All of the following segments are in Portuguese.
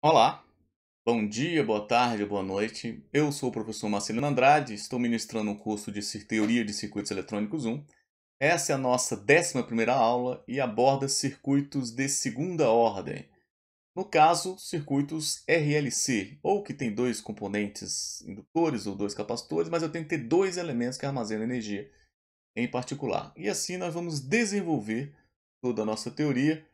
Olá, bom dia, boa tarde, boa noite. Eu sou o professor Marcelino Andrade, estou ministrando o um curso de Teoria de Circuitos Eletrônicos 1. Essa é a nossa 11 aula e aborda circuitos de segunda ordem. No caso, circuitos RLC, ou que tem dois componentes indutores ou dois capacitores, mas eu tenho que ter dois elementos que armazenam energia em particular. E assim nós vamos desenvolver toda a nossa teoria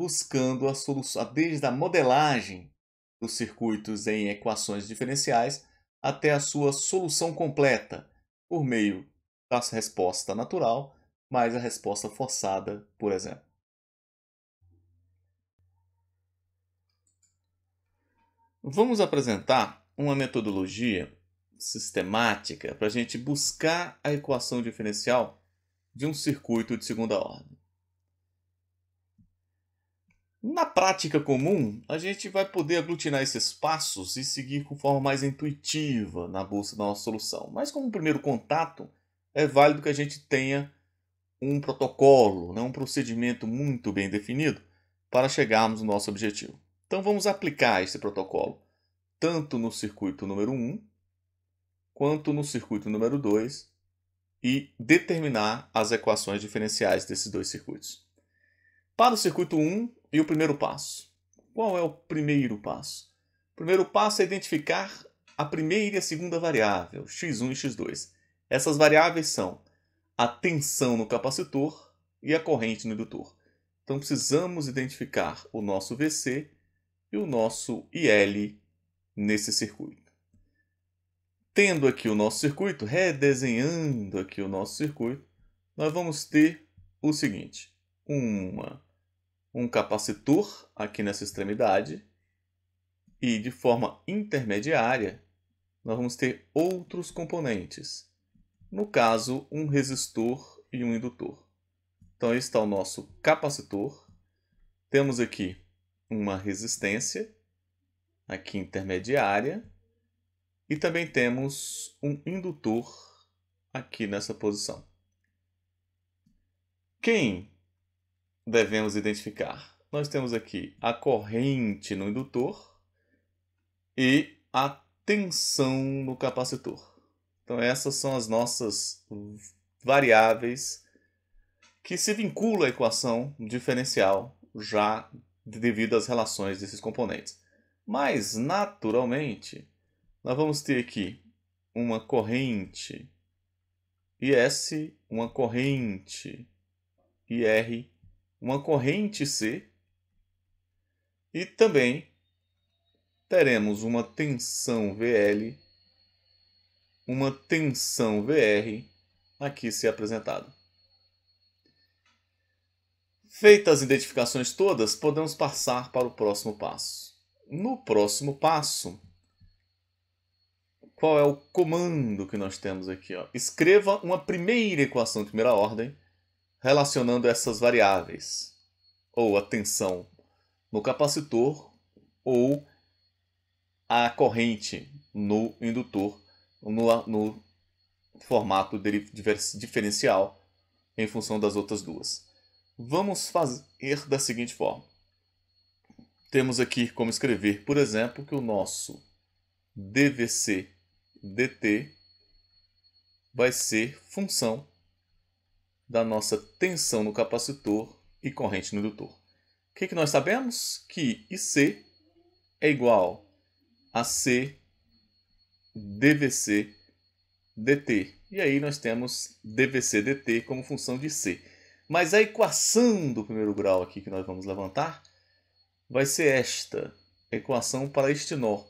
buscando a solução desde a modelagem dos circuitos em equações diferenciais até a sua solução completa por meio da resposta natural mais a resposta forçada, por exemplo. Vamos apresentar uma metodologia sistemática para a gente buscar a equação diferencial de um circuito de segunda ordem. Na prática comum, a gente vai poder aglutinar esses passos e seguir com forma mais intuitiva na busca da nossa solução. Mas como primeiro contato, é válido que a gente tenha um protocolo, né, um procedimento muito bem definido para chegarmos ao nosso objetivo. Então vamos aplicar esse protocolo tanto no circuito número 1 quanto no circuito número 2 e determinar as equações diferenciais desses dois circuitos. Para o circuito 1, e o primeiro passo? Qual é o primeiro passo? O primeiro passo é identificar a primeira e a segunda variável, x1 e x2. Essas variáveis são a tensão no capacitor e a corrente no indutor. Então precisamos identificar o nosso VC e o nosso IL nesse circuito. Tendo aqui o nosso circuito, redesenhando aqui o nosso circuito, nós vamos ter o seguinte: uma um capacitor aqui nessa extremidade e de forma intermediária nós vamos ter outros componentes. No caso, um resistor e um indutor. Então, está o nosso capacitor. Temos aqui uma resistência, aqui intermediária, e também temos um indutor aqui nessa posição. Quem devemos identificar? Nós temos aqui a corrente no indutor e a tensão no capacitor. Então, essas são as nossas variáveis que se vinculam à equação diferencial, já devido às relações desses componentes. Mas, naturalmente, nós vamos ter aqui uma corrente IS, uma corrente IR uma corrente C e também teremos uma tensão VL, uma tensão VR aqui se apresentada. Feitas as identificações todas, podemos passar para o próximo passo. No próximo passo, qual é o comando que nós temos aqui? Ó? Escreva uma primeira equação de primeira ordem relacionando essas variáveis, ou a tensão no capacitor ou a corrente no indutor no, no formato diferencial em função das outras duas. Vamos fazer da seguinte forma. Temos aqui como escrever, por exemplo, que o nosso dvc dt vai ser função da nossa tensão no capacitor e corrente no indutor. O que, que nós sabemos? Que IC é igual a C dvc dt. E aí nós temos dvc dt como função de C. Mas a equação do primeiro grau aqui que nós vamos levantar vai ser esta, equação para este nó.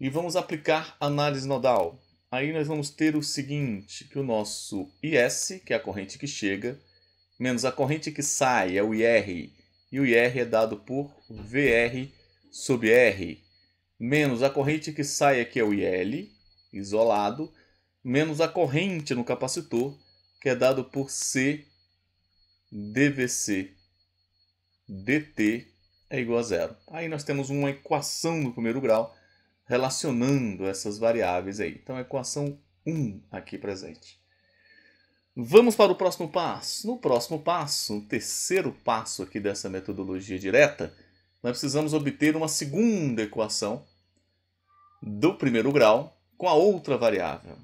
E vamos aplicar análise nodal aí nós vamos ter o seguinte, que o nosso IS, que é a corrente que chega, menos a corrente que sai, é o IR, e o IR é dado por VR sobre R, menos a corrente que sai aqui é o IL, isolado, menos a corrente no capacitor, que é dado por C dVC dt é igual a zero. Aí nós temos uma equação do primeiro grau relacionando essas variáveis aí. Então, equação 1 aqui presente. Vamos para o próximo passo. No próximo passo, o terceiro passo aqui dessa metodologia direta, nós precisamos obter uma segunda equação do primeiro grau com a outra variável.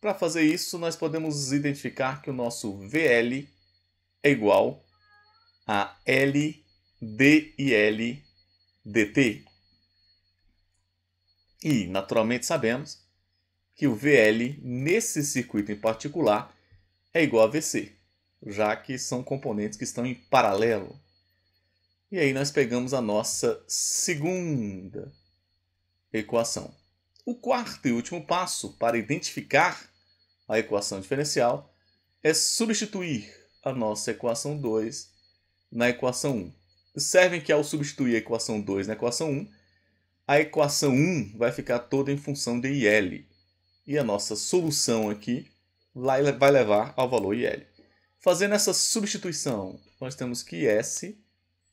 Para fazer isso, nós podemos identificar que o nosso VL é igual a L DIL DT, e, naturalmente, sabemos que o VL nesse circuito em particular é igual a VC, já que são componentes que estão em paralelo. E aí nós pegamos a nossa segunda equação. O quarto e último passo para identificar a equação diferencial é substituir a nossa equação 2 na equação 1. Observem que ao substituir a equação 2 na equação 1, a equação 1 vai ficar toda em função de IL. E a nossa solução aqui vai levar ao valor IL. Fazendo essa substituição, nós temos que S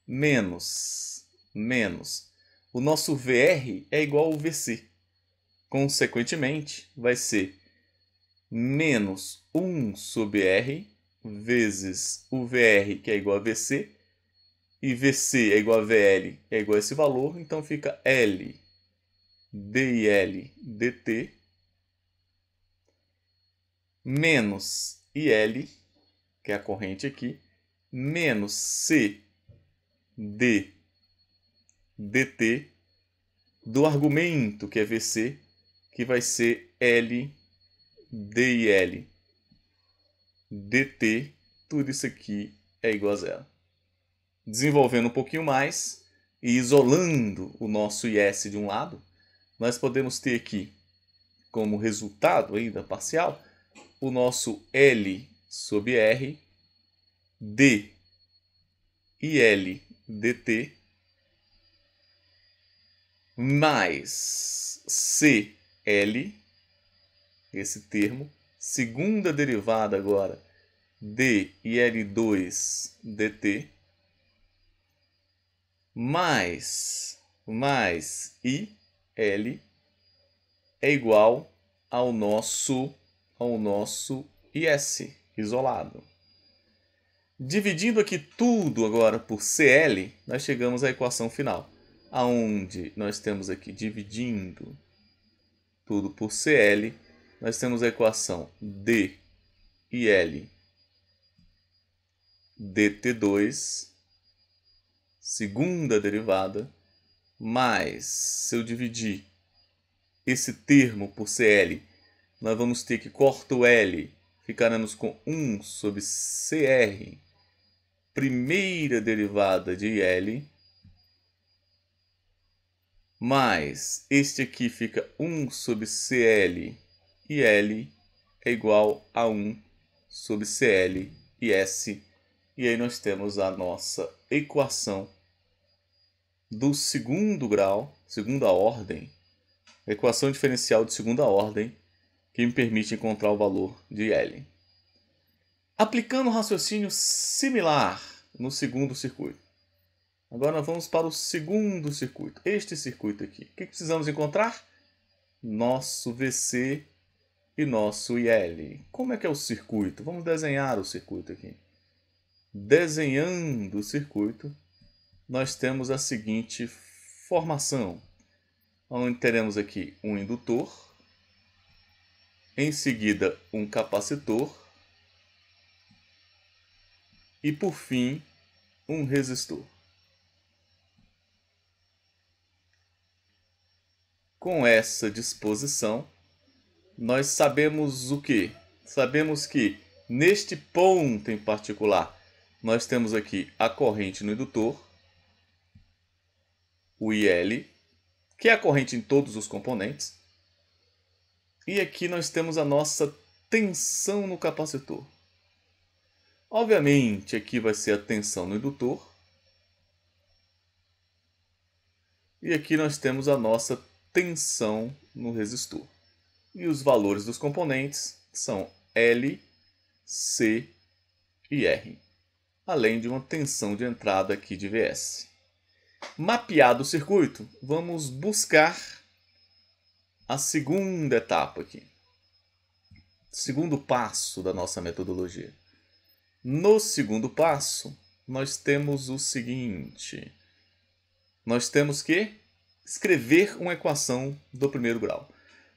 menos, menos. O nosso VR é igual ao VC. Consequentemente, vai ser menos 1 sobre R vezes o VR, que é igual a VC, e VC é igual a VL, é igual a esse valor, então fica L, DIL, DT, menos IL, que é a corrente aqui, menos C, D, DT, do argumento, que é VC, que vai ser L, DIL, DT, tudo isso aqui é igual a zero desenvolvendo um pouquinho mais e isolando o nosso IS de um lado, nós podemos ter aqui como resultado ainda parcial o nosso L sobre R, D e L dt mais CL, esse termo, segunda derivada agora, D e L2 dt, mais mais i l é igual ao nosso ao nosso is isolado. Dividindo aqui tudo agora por CL, nós chegamos à equação final, aonde nós temos aqui dividindo tudo por CL, nós temos a equação D DT2 segunda derivada, mais se eu dividir esse termo por CL, nós vamos ter que corta o L, ficaremos com 1 sobre CR, primeira derivada de L, mais este aqui fica 1 sobre CL e L é igual a 1 sobre CL e S e aí nós temos a nossa equação do segundo grau, segunda ordem, equação diferencial de segunda ordem, que me permite encontrar o valor de L. Aplicando um raciocínio similar no segundo circuito. Agora vamos para o segundo circuito, este circuito aqui. O que precisamos encontrar? Nosso VC e nosso IL. Como é que é o circuito? Vamos desenhar o circuito aqui. Desenhando o circuito, nós temos a seguinte formação, onde teremos aqui um indutor, em seguida um capacitor e, por fim, um resistor. Com essa disposição, nós sabemos o que? Sabemos que, neste ponto em particular, nós temos aqui a corrente no indutor, o IL, que é a corrente em todos os componentes, e aqui nós temos a nossa tensão no capacitor. Obviamente, aqui vai ser a tensão no indutor, e aqui nós temos a nossa tensão no resistor. E os valores dos componentes são L, C e R além de uma tensão de entrada aqui de VS. Mapeado o circuito, vamos buscar a segunda etapa aqui. Segundo passo da nossa metodologia. No segundo passo, nós temos o seguinte. Nós temos que escrever uma equação do primeiro grau.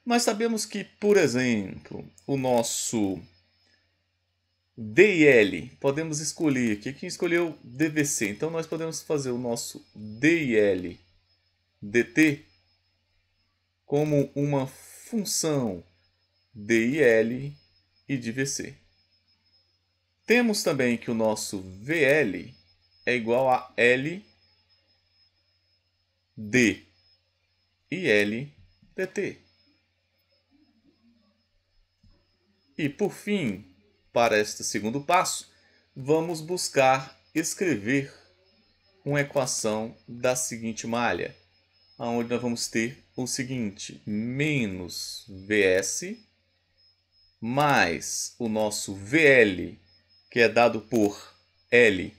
Nós sabemos que, por exemplo, o nosso D L. Podemos escolher aqui. Quem escolheu DVC? Então nós podemos fazer o nosso D dt como uma função D e L e de VC. Temos também que o nosso VL é igual a L D e L dt. E por fim, para este segundo passo, vamos buscar escrever uma equação da seguinte malha, onde nós vamos ter o seguinte, menos Vs mais o nosso VL, que é dado por L,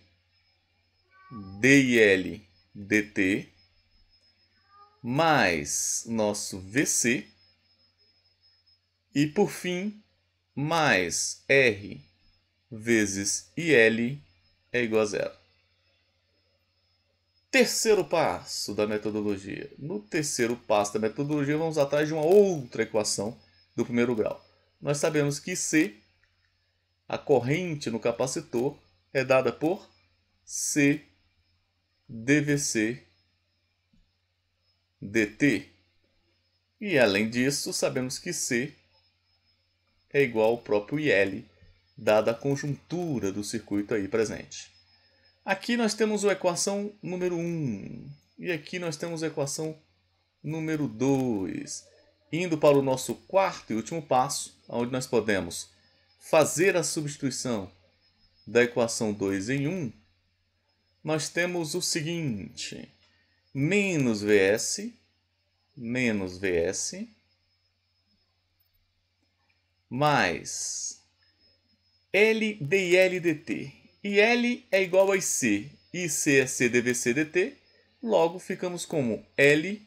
DIL, DT, mais nosso VC, e por fim mais R vezes IL é igual a zero. Terceiro passo da metodologia. No terceiro passo da metodologia, vamos atrás de uma outra equação do primeiro grau. Nós sabemos que C, a corrente no capacitor, é dada por C dvc dt. E além disso, sabemos que C é igual ao próprio IL, dada a conjuntura do circuito aí presente. Aqui nós temos a equação número 1 e aqui nós temos a equação número 2. Indo para o nosso quarto e último passo, onde nós podemos fazer a substituição da equação 2 em 1, nós temos o seguinte, menos Vs, menos Vs, mais L de T E L é igual a E C é C de T Logo, ficamos como L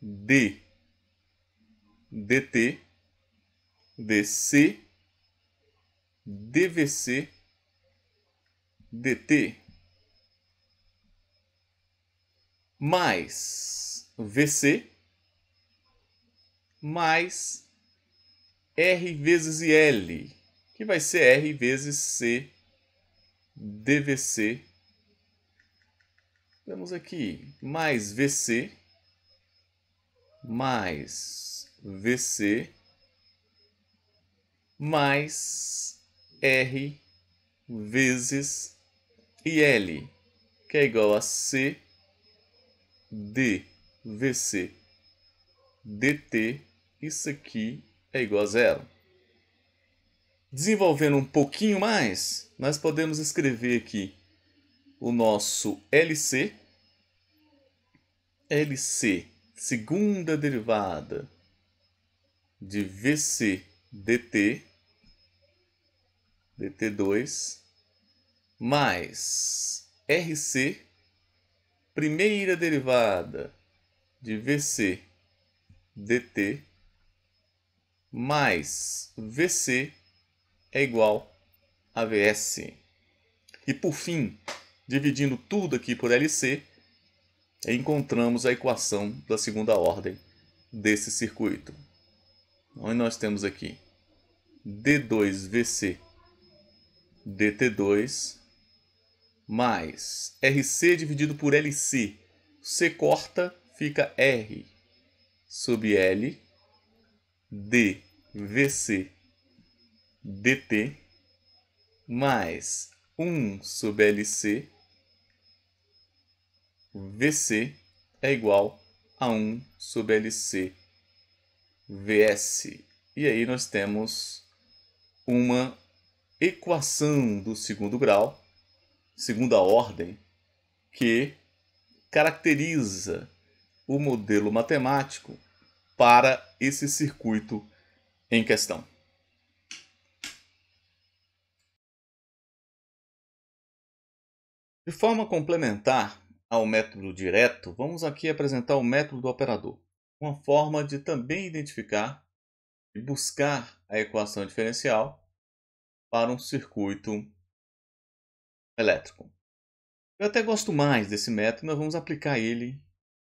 D dt dc dvc dt mais vc mais R vezes IL, que vai ser R vezes C dVC. Temos aqui mais VC mais VC mais R vezes IL, que é igual a C dVC dt. Isso aqui é igual a zero. Desenvolvendo um pouquinho mais, nós podemos escrever aqui o nosso LC. LC, segunda derivada de VC dt, dt2, mais RC, primeira derivada de VC dt, mais VC é igual a VS. E por fim, dividindo tudo aqui por LC, encontramos a equação da segunda ordem desse circuito. Onde nós temos aqui D2VC DT2 mais RC dividido por LC. C corta, fica R sub L D VC DT mais 1 sobre LC VC é igual a 1 sobre LC VS. E aí nós temos uma equação do segundo grau, segunda ordem, que caracteriza o modelo matemático para esse circuito em questão. De forma complementar ao método direto, vamos aqui apresentar o método do operador, uma forma de também identificar e buscar a equação diferencial para um circuito elétrico. Eu até gosto mais desse método, mas vamos aplicar ele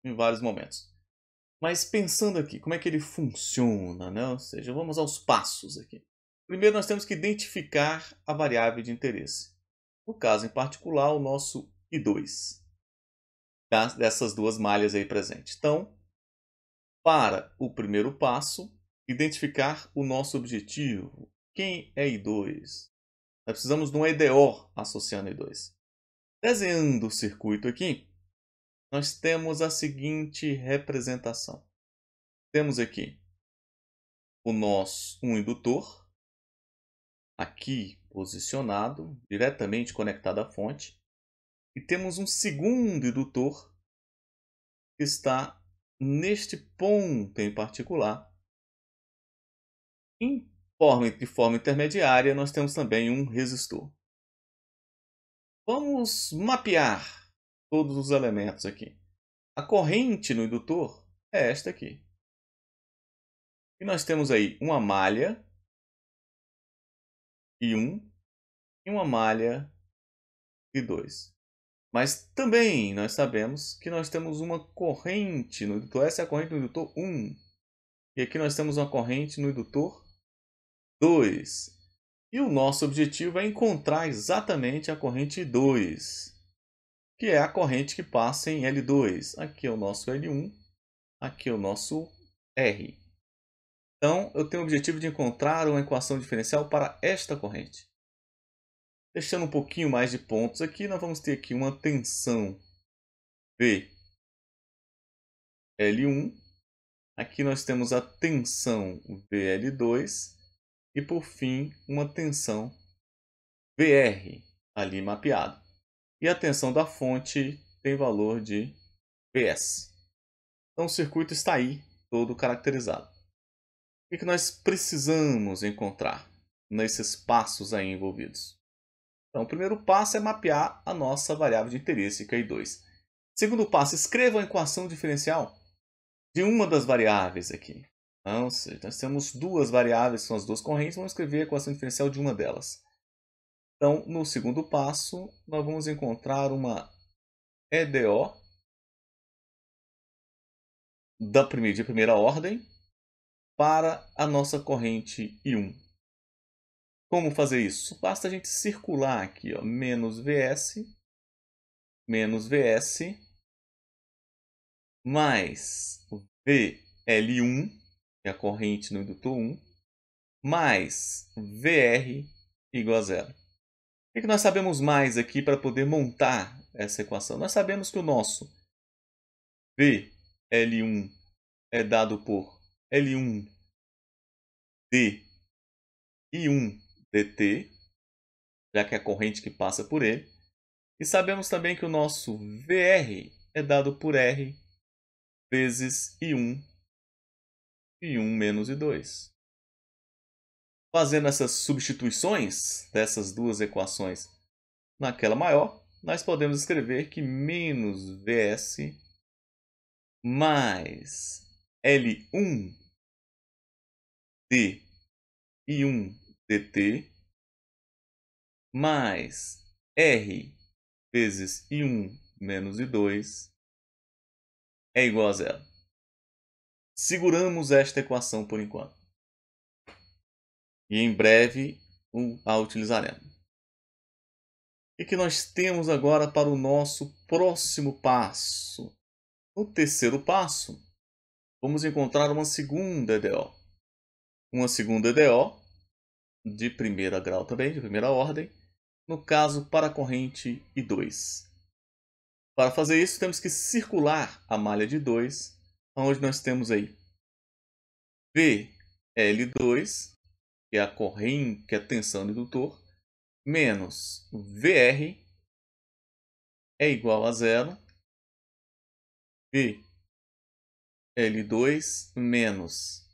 em vários momentos. Mas pensando aqui, como é que ele funciona, né? Ou seja, vamos aos passos aqui. Primeiro, nós temos que identificar a variável de interesse. No caso em particular, o nosso I2, tá? dessas duas malhas aí presentes. Então, para o primeiro passo, identificar o nosso objetivo. Quem é I2? Nós precisamos de um EDO associando I2. Desenhando o circuito aqui, nós temos a seguinte representação. Temos aqui o nosso um indutor, aqui posicionado, diretamente conectado à fonte, e temos um segundo indutor que está neste ponto em particular. Em forma, de forma intermediária, nós temos também um resistor. Vamos mapear todos os elementos aqui. A corrente no indutor é esta aqui. E nós temos aí uma malha e 1 um, e uma malha e 2. Mas também nós sabemos que nós temos uma corrente no indutor. Essa é a corrente no indutor 1. Um. E aqui nós temos uma corrente no indutor 2. E o nosso objetivo é encontrar exatamente a corrente 2 que é a corrente que passa em L2. Aqui é o nosso L1, aqui é o nosso R. Então, eu tenho o objetivo de encontrar uma equação diferencial para esta corrente. Deixando um pouquinho mais de pontos aqui, nós vamos ter aqui uma tensão V L1. Aqui nós temos a tensão VL2 e, por fim, uma tensão VR ali mapeada. E a tensão da fonte tem valor de PS. Então o circuito está aí, todo caracterizado. O que, nós precisamos encontrar nesses passos aí envolvidos? Então, o primeiro passo é mapear a nossa variável de interesse, que é I2. Segundo passo, escreva a equação diferencial de uma das variáveis aqui. Então, nós temos duas variáveis, são as duas correntes, vamos escrever a equação diferencial de uma delas. Então, no segundo passo, nós vamos encontrar uma EDO da primeira, de primeira ordem para a nossa corrente I1. Como fazer isso? Basta a gente circular aqui, ó, menos VS, menos VS, mais VL1, que é a corrente no indutor 1, mais VR igual a zero. O que nós sabemos mais aqui para poder montar essa equação? Nós sabemos que o nosso VL1 é dado por L1 D i 1 dt, já que é a corrente que passa por ele. E sabemos também que o nosso VR é dado por R vezes I1, I1 menos I2. Fazendo essas substituições dessas duas equações naquela maior, nós podemos escrever que menos Vs mais L1 D e 1 dt mais R vezes I1 menos I2 é igual a zero. Seguramos esta equação por enquanto e em breve a utilizaremos. O que nós temos agora para o nosso próximo passo? No terceiro passo, vamos encontrar uma segunda EDO. Uma segunda EDO de primeira grau também, de primeira ordem, no caso para a corrente I2. Para fazer isso, temos que circular a malha de 2, onde nós temos aí VL2 que é a corrente, que é a tensão do indutor, menos VR é igual a zero. V L2 menos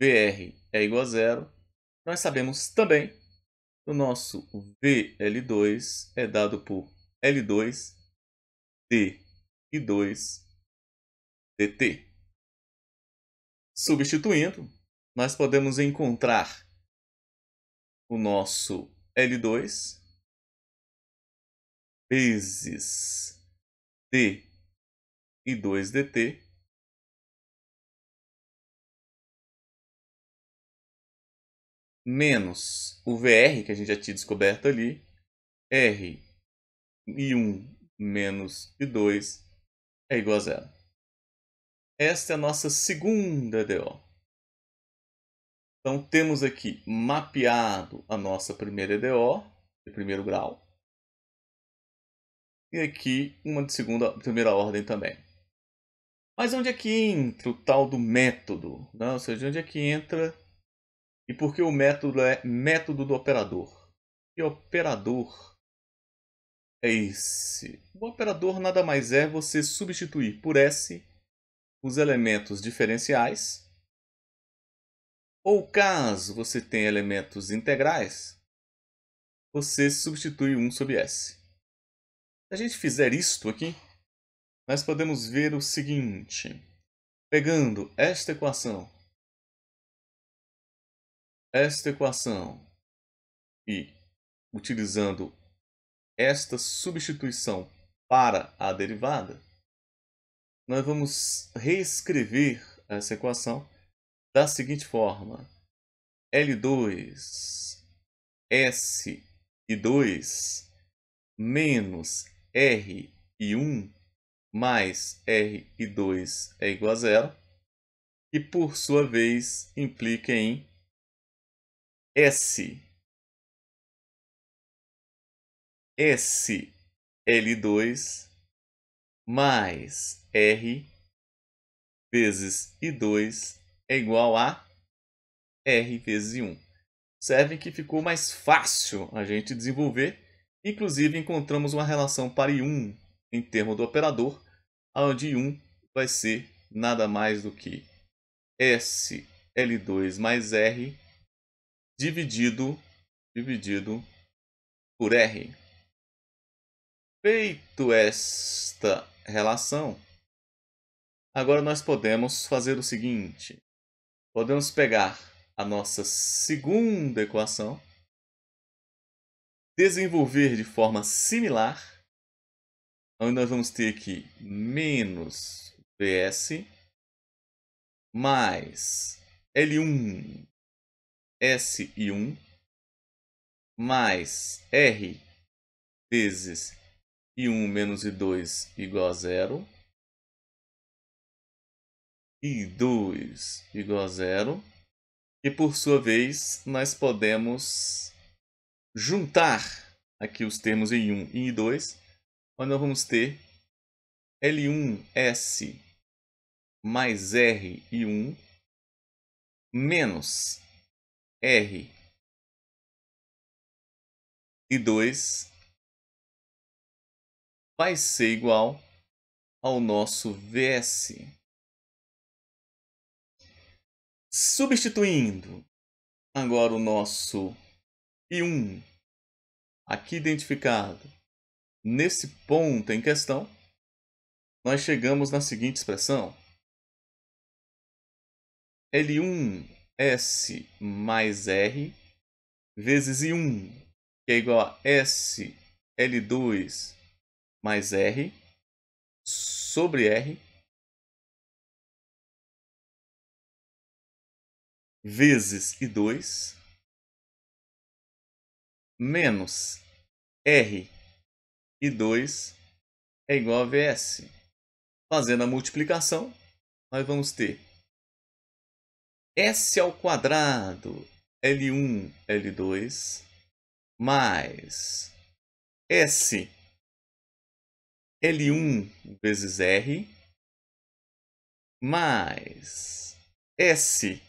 VR é igual a zero. Nós sabemos também que o nosso VL2 é dado por L2 D e 2 dt. Substituindo, nós podemos encontrar o nosso L2 vezes D e 2 dt menos o VR que a gente já tinha descoberto ali, R e 1 menos e 2 é igual a zero. Esta é a nossa segunda DO. Então, temos aqui mapeado a nossa primeira EDO, de primeiro grau. E aqui uma de segunda, primeira ordem também. Mas onde é que entra o tal do método? Né? Ou seja, onde é que entra e por que o método é método do operador? Que operador é esse? O operador nada mais é você substituir por S os elementos diferenciais ou caso você tenha elementos integrais, você substitui um sobre S. Se a gente fizer isto aqui, nós podemos ver o seguinte. Pegando esta equação, esta equação e utilizando esta substituição para a derivada, nós vamos reescrever essa equação da seguinte forma: L2 S e 2 menos R e 1 mais R e 2 é igual a zero, e por sua vez implica em S S L2 mais R vezes I2 é igual a R vezes 1. Serve que ficou mais fácil a gente desenvolver. Inclusive, encontramos uma relação para I1 em termos do operador, onde I1 vai ser nada mais do que SL2 mais R dividido, dividido por R. Feito esta relação, agora nós podemos fazer o seguinte. Podemos pegar a nossa segunda equação, desenvolver de forma similar, onde nós vamos ter aqui menos Vs mais L1 S1 mais R vezes I1 menos I2 igual a zero. I2 igual a zero. E por sua vez, nós podemos juntar aqui os termos em 1 e dois 2 nós vamos ter L1S mais R e 1 menos R e 2 vai ser igual ao nosso VS. Substituindo agora o nosso I1 aqui identificado nesse ponto em questão, nós chegamos na seguinte expressão. L1S mais R vezes I1, que é igual a S L2 mais R sobre R vezes i 2 menos R e 2 é igual a VS. Fazendo a multiplicação, nós vamos ter S ao quadrado L1, L2 mais S L1 vezes R mais S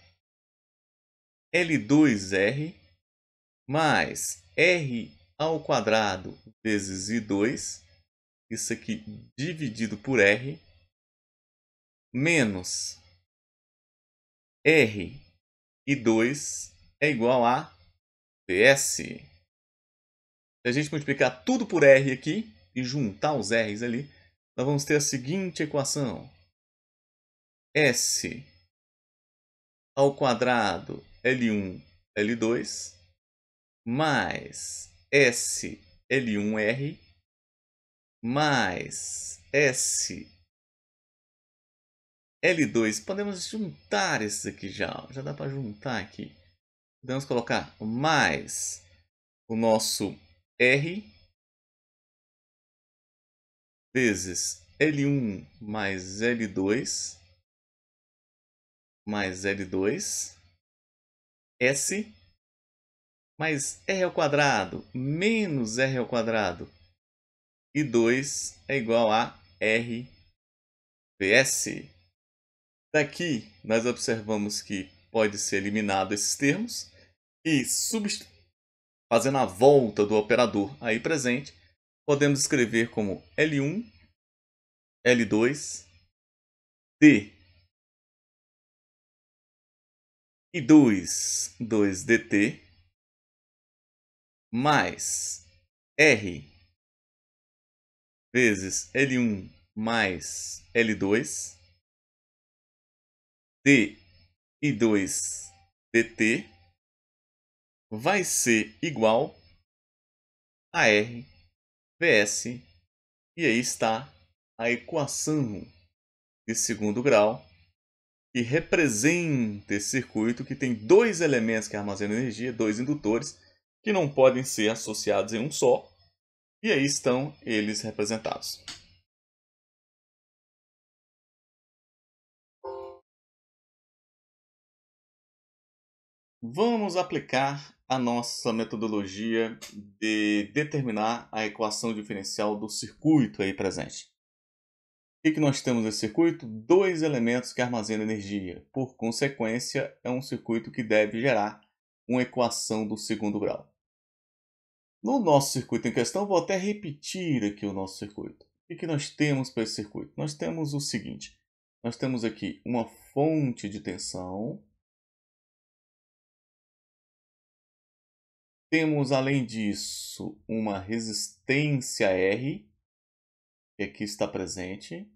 L2R mais R ao quadrado vezes I2, isso aqui dividido por R, menos R e 2 é igual a PS. Se a gente multiplicar tudo por R aqui e juntar os R's ali, nós vamos ter a seguinte equação. S ao quadrado L1, L2, mais S, L1R, mais S, L2. Podemos juntar esses aqui já. Já dá para juntar aqui. Podemos colocar mais o nosso R vezes L1 mais L2 mais L2 S mais R ao quadrado menos R ao quadrado. E 2 é igual a R vs Daqui, nós observamos que pode ser eliminado esses termos e fazendo a volta do operador aí presente, podemos escrever como L1, L2, D e 2, 2dt, mais R vezes L1 mais L2, D e 2 dt vai ser igual a R vs, e aí está a equação de segundo grau e representa esse circuito que tem dois elementos que armazenam energia, dois indutores, que não podem ser associados em um só, e aí estão eles representados. Vamos aplicar a nossa metodologia de determinar a equação diferencial do circuito aí presente. O que, nós temos nesse circuito? Dois elementos que armazenam energia. Por consequência, é um circuito que deve gerar uma equação do segundo grau. No nosso circuito em questão, vou até repetir aqui o nosso circuito. O que nós temos para esse circuito? Nós temos o seguinte. Nós temos aqui uma fonte de tensão. Temos, além disso, uma resistência R que aqui está presente.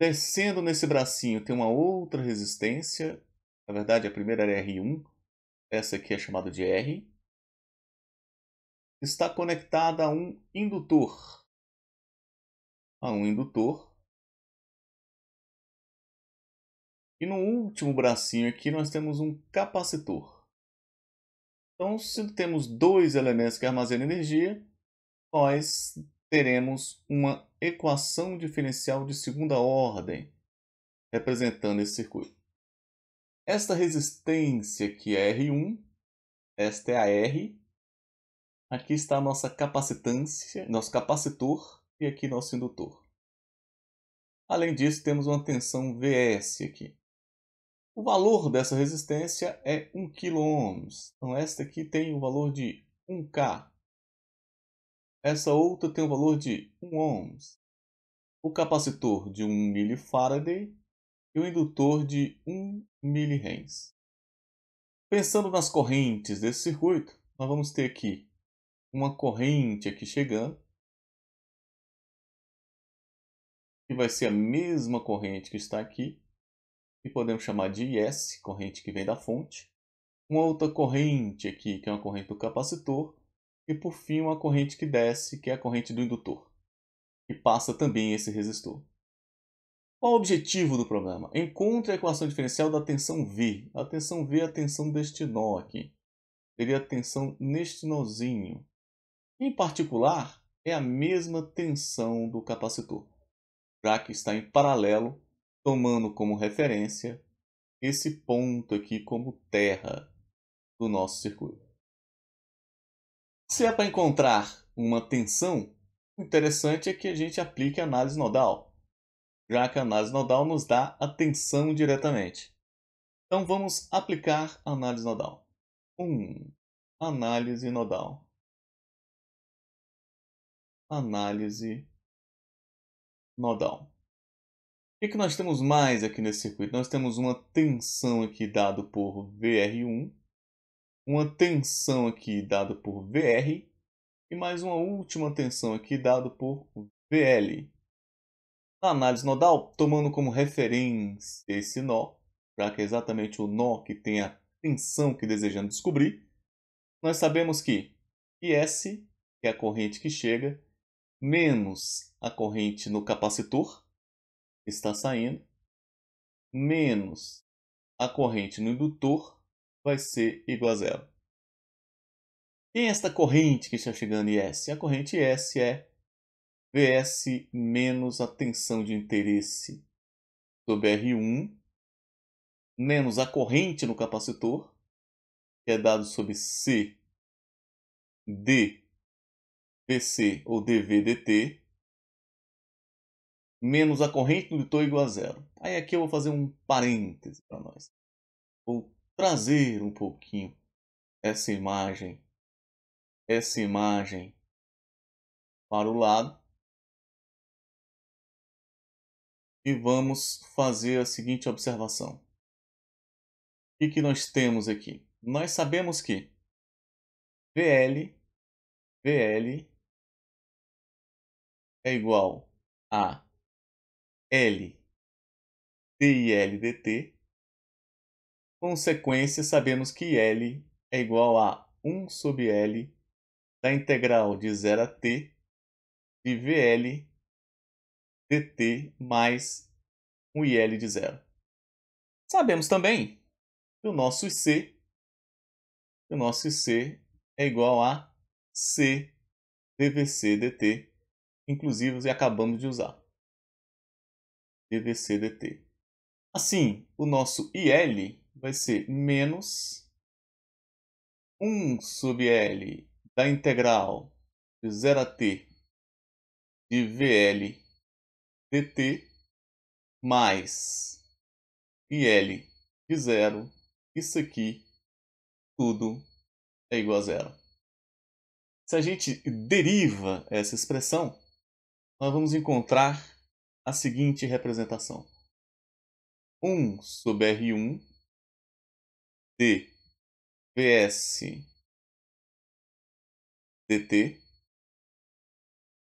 Descendo nesse bracinho tem uma outra resistência. Na verdade, a primeira era R1. Essa aqui é chamada de R. Está conectada a um indutor. A um indutor. E no último bracinho aqui nós temos um capacitor. Então, se temos dois elementos que armazenam energia, nós teremos uma equação diferencial de segunda ordem representando esse circuito. Esta resistência que é R1, esta é a R. Aqui está a nossa capacitância, nosso capacitor e aqui nosso indutor. Além disso, temos uma tensão VS aqui. O valor dessa resistência é 1 kΩ. Então, esta aqui tem o valor de 1K. Essa outra tem o valor de 1 ohms. O capacitor de 1 milifaraday e o indutor de 1 mH. Pensando nas correntes desse circuito, nós vamos ter aqui uma corrente aqui chegando, que vai ser a mesma corrente que está aqui, que podemos chamar de IS, corrente que vem da fonte, uma outra corrente aqui, que é uma corrente do capacitor, e por fim uma corrente que desce, que é a corrente do indutor, que passa também esse resistor. Qual o objetivo do problema? Encontre a equação diferencial da tensão V. A tensão V é a tensão deste nó aqui. Seria a tensão neste nozinho. Em particular, é a mesma tensão do capacitor, já que está em paralelo tomando como referência esse ponto aqui como terra do nosso circuito. Se é para encontrar uma tensão, o interessante é que a gente aplique a análise nodal, já que a análise nodal nos dá a tensão diretamente. Então vamos aplicar a análise nodal. 1. Um, análise nodal. Análise nodal. O que, nós temos mais aqui nesse circuito? Nós temos uma tensão aqui dado por VR1, uma tensão aqui dado por VR e mais uma última tensão aqui dado por VL. Na análise nodal, tomando como referência esse nó, já que é exatamente o nó que tem a tensão que desejamos descobrir, nós sabemos que IS, que é a corrente que chega, menos a corrente no capacitor, está saindo, menos a corrente no indutor vai ser igual a zero. E esta corrente que está chegando em S? A corrente S é Vs menos a tensão de interesse sobre R1, menos a corrente no capacitor, que é dado sobre C, D, VC ou DV, DT, menos a corrente indutor é igual a zero. Aí aqui eu vou fazer um parêntese para nós. Vou trazer um pouquinho essa imagem, essa imagem para o lado. E vamos fazer a seguinte observação. O que, que nós temos aqui? Nós sabemos que VL, VL é igual a L dL/dt. Consequência, sabemos que L é igual a 1 sobre L da integral de 0 a t de VL dt mais um IL de zero. Sabemos também que o nosso IC, o nosso C é igual a C dvc dt, inclusive acabamos de usar dvc dt. Assim, o nosso IL vai ser menos 1 sub L da integral de 0 a t de VL dt mais IL de zero. Isso aqui tudo é igual a zero. Se a gente deriva essa expressão, nós vamos encontrar a seguinte representação: 1 sobre R1 de VS dt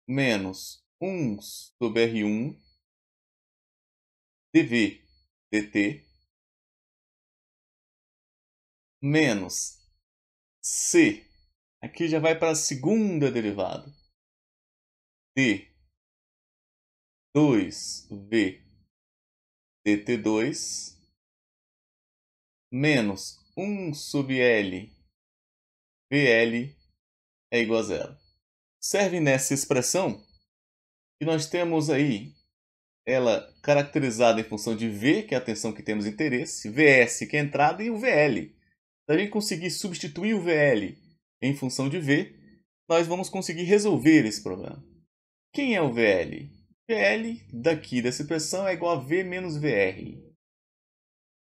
menos 1 sobre R1 dv dt menos c, aqui já vai para a segunda derivada, d 2V dt2 menos 1 sub L VL é igual a zero. Serve nessa expressão que nós temos aí ela caracterizada em função de V, que é a tensão que temos interesse, VS, que é a entrada, e o VL. Se a gente conseguir substituir o VL em função de V, nós vamos conseguir resolver esse problema. Quem é o VL? Vl daqui dessa expressão é igual a V menos VR.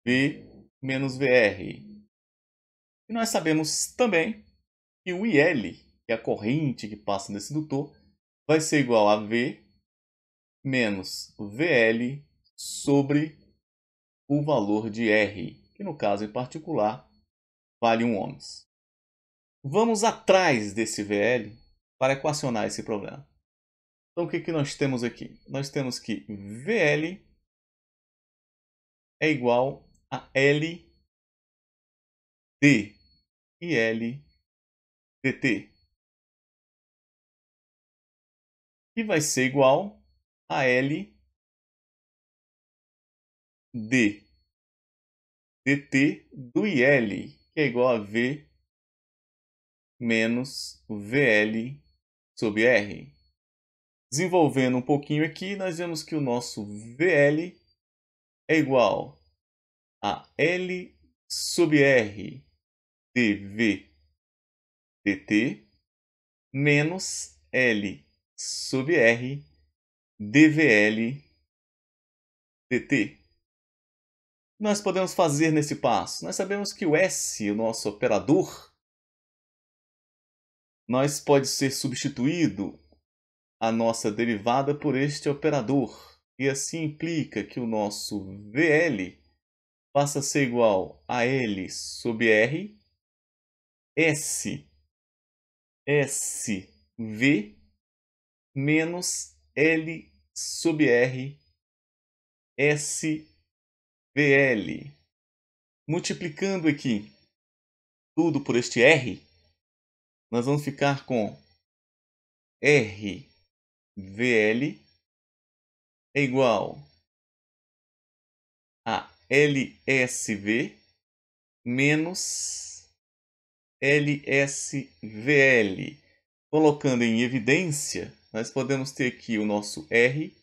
V menos VR. E nós sabemos também que o IL, que é a corrente que passa nesse indutor, vai ser igual a V menos VL sobre o valor de R, que no caso em particular vale 1 ohms. Vamos atrás desse VL para equacionar esse problema. Então o que, que nós temos aqui? Nós temos que VL é igual a L D e L DT. Que vai ser igual a L DT do IL, que é igual a V menos VL sobre R. Desenvolvendo um pouquinho aqui, nós vemos que o nosso VL é igual a L sobre R dV dt menos L sobre R dVL dt. Nós podemos fazer nesse passo. Nós sabemos que o S, o nosso operador, nós pode ser substituído a nossa derivada por este operador, e assim implica que o nosso VL passa a ser igual a L sobre R, S, S, V, menos L sobre R, S, VL. Multiplicando aqui tudo por este R, nós vamos ficar com R VL é igual a LSV menos LSVL. Colocando em evidência, nós podemos ter aqui o nosso R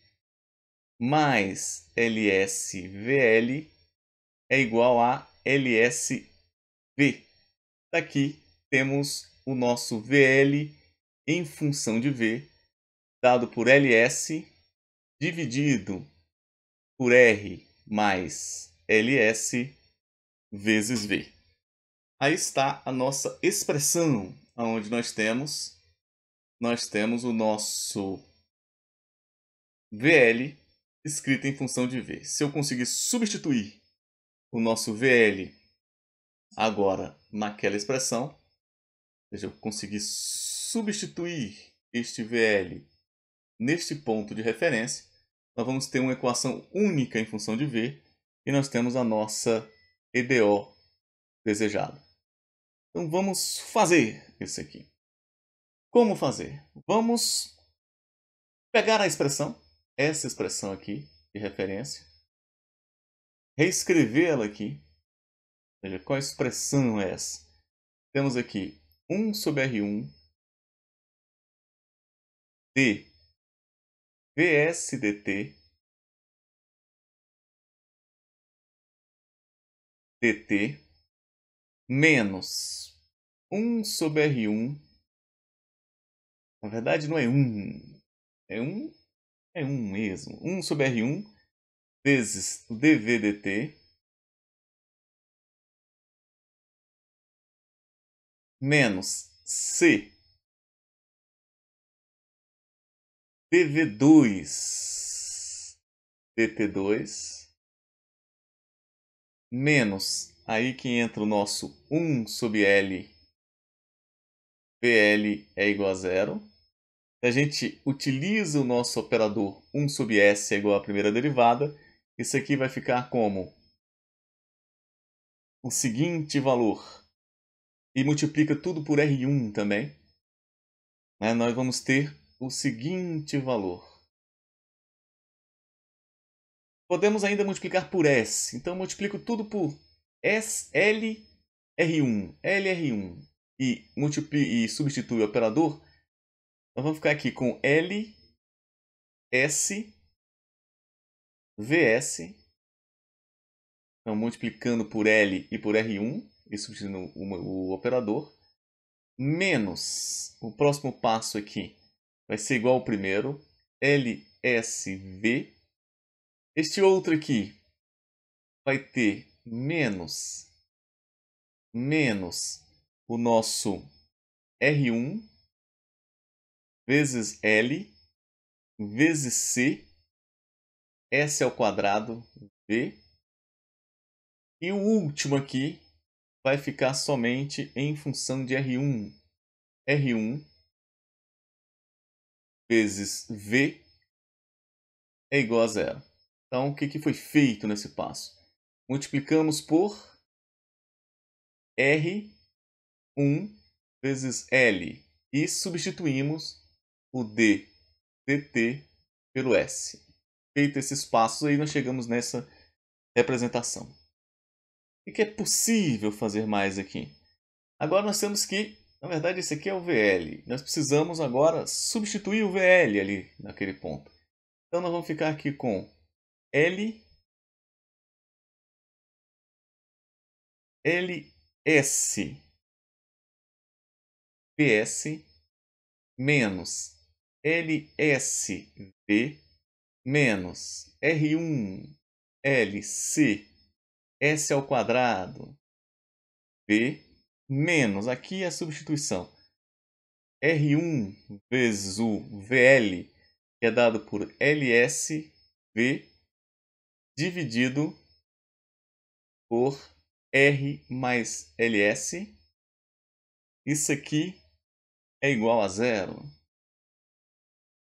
mais LSVL é igual a LSV. Daqui temos o nosso VL em função de V dado por LS dividido por R mais LS vezes V. Aí está a nossa expressão, onde nós temos, nós temos o nosso VL escrito em função de V. Se eu conseguir substituir o nosso VL agora naquela expressão, ou seja, eu conseguir substituir este VL neste ponto de referência, nós vamos ter uma equação única em função de V e nós temos a nossa EDO desejada. Então vamos fazer isso aqui. Como fazer? Vamos pegar a expressão, essa expressão aqui de referência, reescrevê-la aqui. Veja, qual expressão é essa? Temos aqui 1 sobre R1 D VSDT, dt menos 1 sobre R1. Na verdade, não é 1. É 1, é 1 mesmo. 1 sobre R1 vezes o dvdt menos c dv 2 DT2 menos aí que entra o nosso 1 sobre L vl é igual a zero. Se a gente utiliza o nosso operador 1 sobre S é igual à primeira derivada, isso aqui vai ficar como o seguinte valor. E multiplica tudo por R1 também. Né? Nós vamos ter o seguinte valor. Podemos ainda multiplicar por S. Então, multiplico tudo por S, L, R1, LR1 e, e substitui o operador. Então, vamos ficar aqui com L, S, VS. Então, multiplicando por L e por R1 e substituindo o, o, o operador. Menos o próximo passo aqui vai ser igual ao primeiro, LSV. Este outro aqui vai ter menos, menos o nosso R1 vezes L vezes C, S ao quadrado, V. E o último aqui vai ficar somente em função de R1. R1 vezes V é igual a zero. Então, o que, que foi feito nesse passo? Multiplicamos por R1 vezes L e substituímos o D dt pelo S. Feito esses passos, aí nós chegamos nessa representação. O que é possível fazer mais aqui? Agora nós temos que na verdade, esse aqui é o VL. Nós precisamos agora substituir o VL ali naquele ponto. Então, nós vamos ficar aqui com L, LS, PS, menos LSV, menos R1, LC, S ao quadrado, V, menos, aqui é a substituição. R1 vezes o VL, que é dado por LSV, dividido por R mais LS. Isso aqui é igual a zero.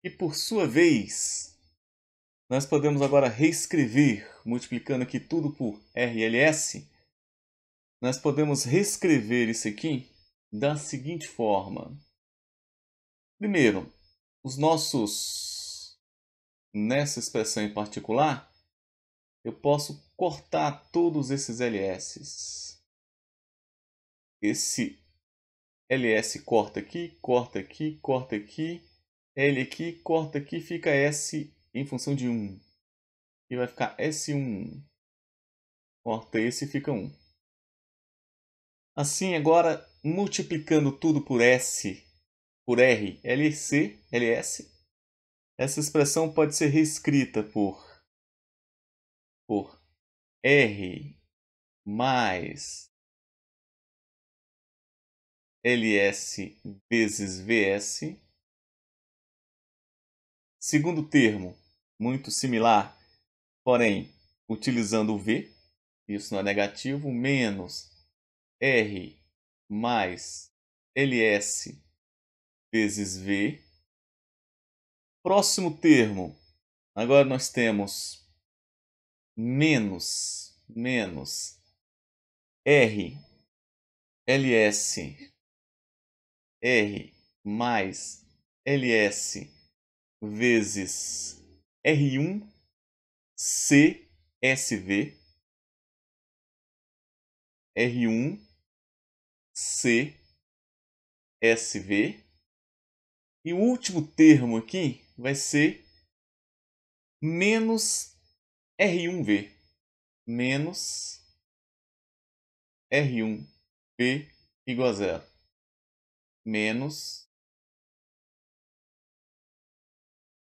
E por sua vez, nós podemos agora reescrever, multiplicando aqui tudo por RLS, nós podemos reescrever isso aqui da seguinte forma. Primeiro, os nossos, nessa expressão em particular, eu posso cortar todos esses LS. Esse LS corta aqui, corta aqui, corta aqui, L aqui, corta aqui, fica S em função de 1. E vai ficar S1. Corta esse e fica 1. Assim, agora multiplicando tudo por S, por R, LC, LS, essa expressão pode ser reescrita por, por R mais LS vezes VS. Segundo termo, muito similar, porém utilizando o V, isso não é negativo, menos R mais LS vezes V. Próximo termo, agora nós temos menos, menos R LS R mais LS vezes R1 CSV R1 CSV. E o último termo aqui vai ser menos R1V. Menos R1V igual a zero. Menos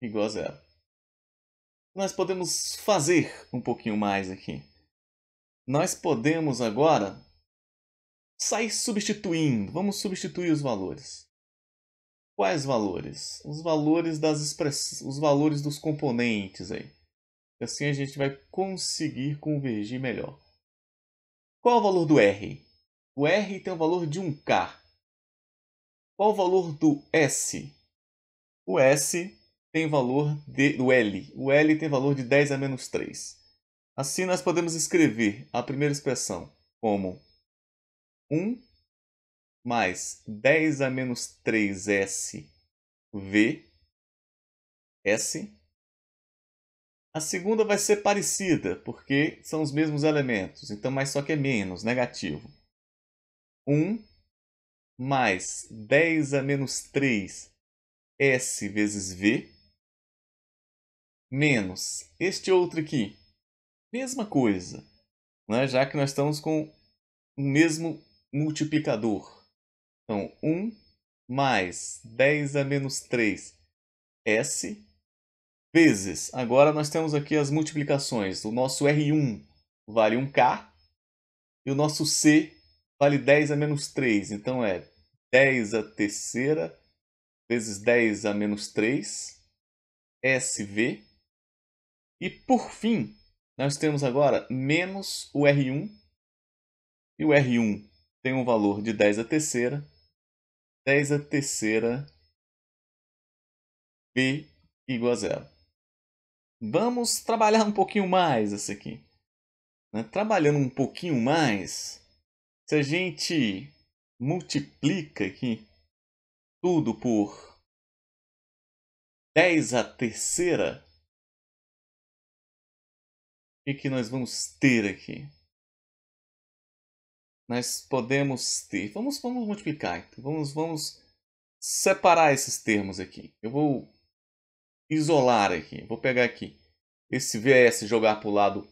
igual a zero. Nós podemos fazer um pouquinho mais aqui. Nós podemos agora sair substituindo. Vamos substituir os valores. Quais valores? Os valores das express... os valores dos componentes aí. Assim a gente vai conseguir convergir melhor. Qual é o valor do R? O R tem o valor de 1K. Qual é o valor do S? O S tem valor de, do L. O L tem valor de 10 a menos 3. Assim, nós podemos escrever a primeira expressão como 1 mais 10 a menos 3s v s. A segunda vai ser parecida, porque são os mesmos elementos, então mas só que é menos, negativo. 1 mais 10 a menos 3 s vezes v menos este outro aqui. Mesma coisa, né? já que nós estamos com o mesmo multiplicador. Então, 1 mais 10 a é menos 3, S, vezes. Agora nós temos aqui as multiplicações. O nosso R1 vale 1K e o nosso C vale 10 a menos 3. Então, é 10 a terceira vezes 10 a menos 3, SV. E, por fim, nós temos agora menos o R1, e o R1 tem um valor de 10 a terceira. 10 a terceira b igual a zero. Vamos trabalhar um pouquinho mais essa aqui. Né? Trabalhando um pouquinho mais, se a gente multiplica aqui tudo por 10 a terceira, o que, que nós vamos ter aqui? nós podemos ter. Vamos, vamos multiplicar. Então vamos, vamos separar esses termos aqui. Eu vou isolar aqui. Vou pegar aqui esse VS jogar para o lado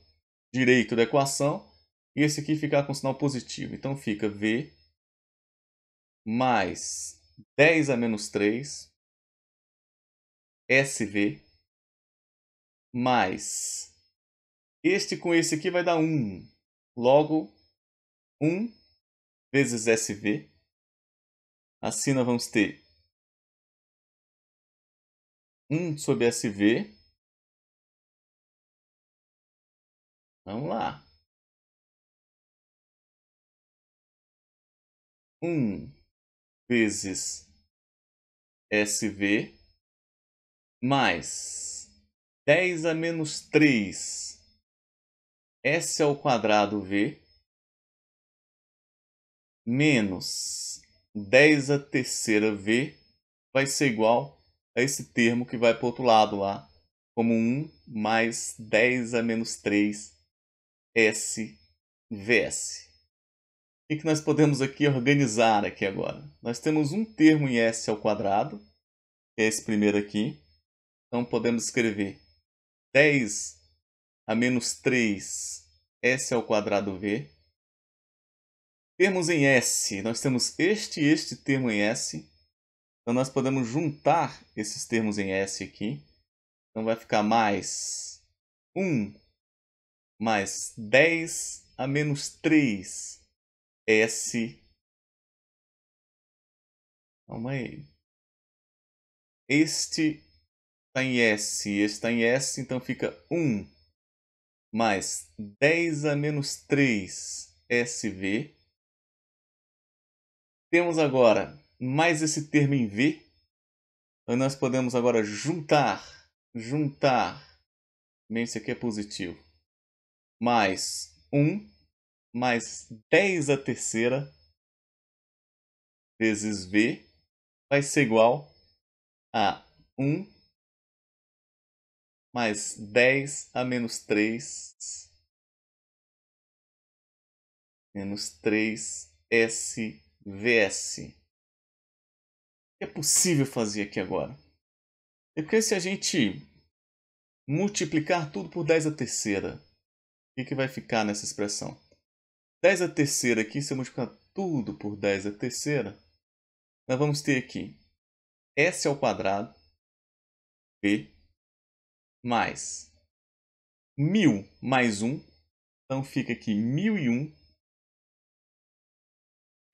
direito da equação e esse aqui ficar com sinal positivo. Então fica V mais 10 a menos 3 SV mais este com esse aqui vai dar 1. Logo, 1 vezes SV. Assim nós vamos ter 1 sobre SV. Vamos lá. 1 vezes SV mais 10 a menos 3 S ao quadrado V menos 10 a terceira V vai ser igual a esse termo que vai para o outro lado lá, como 1 mais 10 a menos 3 SVS. O que nós podemos aqui organizar aqui agora? Nós temos um termo em S ao quadrado, que é esse primeiro aqui. Então podemos escrever 10 a menos 3 S ao quadrado V Termos em S. Nós temos este e este termo em S. Então, nós podemos juntar esses termos em S aqui. Então, vai ficar mais 1 mais 10 a menos 3 S. Calma aí. Este está em S e este está em S, então fica 1 mais 10 a menos 3 SV. Temos agora mais esse termo em V. Nós podemos agora juntar, juntar, nem isso aqui é positivo, mais 1, mais 10 a terceira, vezes V, vai ser igual a 1 mais 10 a menos 3, menos 3S VS. O que É possível fazer aqui agora. É porque se a gente multiplicar tudo por 10 a terceira, o que, que vai ficar nessa expressão? 10 a terceira aqui, se eu multiplicar tudo por 10 a terceira, nós vamos ter aqui s ao quadrado b mais 1000 mais 1. Então fica aqui 1001